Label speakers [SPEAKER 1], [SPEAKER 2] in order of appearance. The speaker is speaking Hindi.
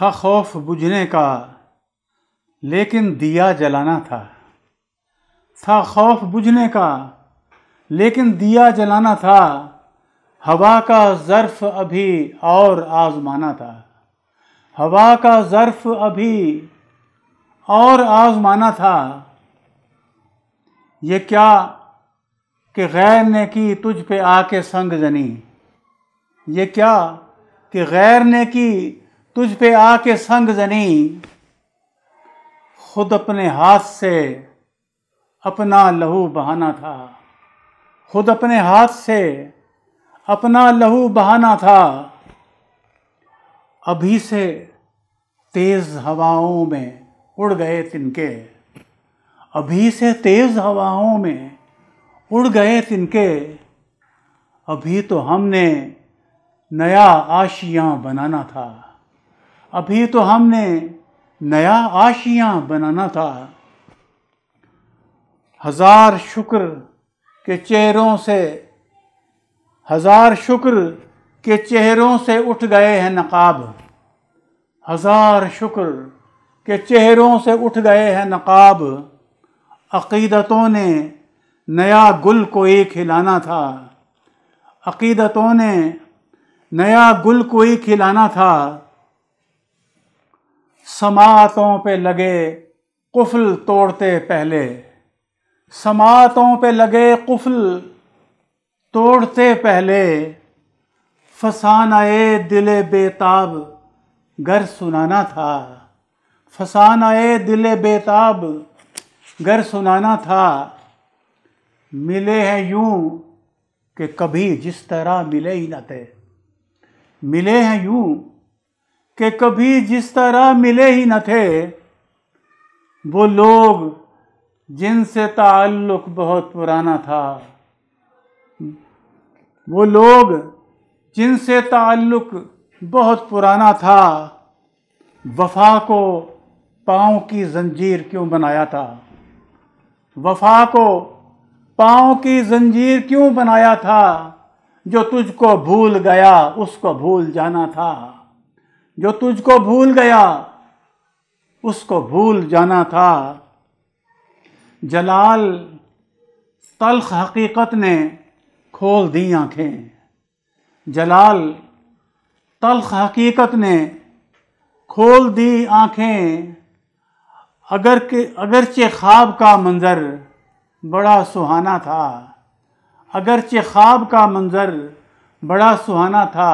[SPEAKER 1] था खौफ बुझने का लेकिन दिया जलाना था था खौफ बुझने का लेकिन दिया जलाना था हवा का ज़र्फ अभी और आज़माना था हवा का ज़र्फ अभी और आज़माना था ये क्या कि गैर ने की तुझ पे आके संग जनी ये क्या कि गैर ने की तुझ पे आके संग जनी खुद अपने हाथ से अपना लहू बहाना था खुद अपने हाथ से अपना लहू बहाना था अभी से तेज हवाओं में उड़ गए तिनके अभी से तेज हवाओं में उड़ गए तिनके अभी तो हमने नया आशियाँ बनाना था अभी तो हमने नया आशियाँ बनाना था हजार शुक्र के चेहरों से हजार शुक्र के चेहरों से उठ गए हैं नकाब हजार शुक्र के चेहरों से उठ गए हैं नकाब अकीदतों ने नया गुल को ही खिलाना था अकीदतों ने नया गुल को ही खिलाना था समातों पे लगे कुफल तोड़ते पहले समातों पे लगे कुफल तोड़ते पहले फसानाए दिल बेताब गर सुनाना था फसानाए दिल बेताब गर सुनाना था मिले हैं यूं कि कभी जिस तरह मिले ही न थे मिले हैं यूं कि कभी जिस तरह मिले ही न थे वो लोग जिनसे ताल्लुक़ बहुत पुराना था वो लोग जिनसे ताल्लुक़ बहुत पुराना था वफा को पाँव की जंजीर क्यों बनाया था वफा को पाँव की जंजीर क्यों बनाया था जो तुझको भूल गया उसको भूल जाना था जो तुझको भूल गया उसको भूल जाना था जलाल तलख हकीकत ने खोल दी आँखें जलाल तलख हकीकत ने खोल दी आँखें अगर के अगरचे ख्वाब का मंज़र बड़ा सुहाना था अगरचे ख्वाब का मंज़र बड़ा सुहाना था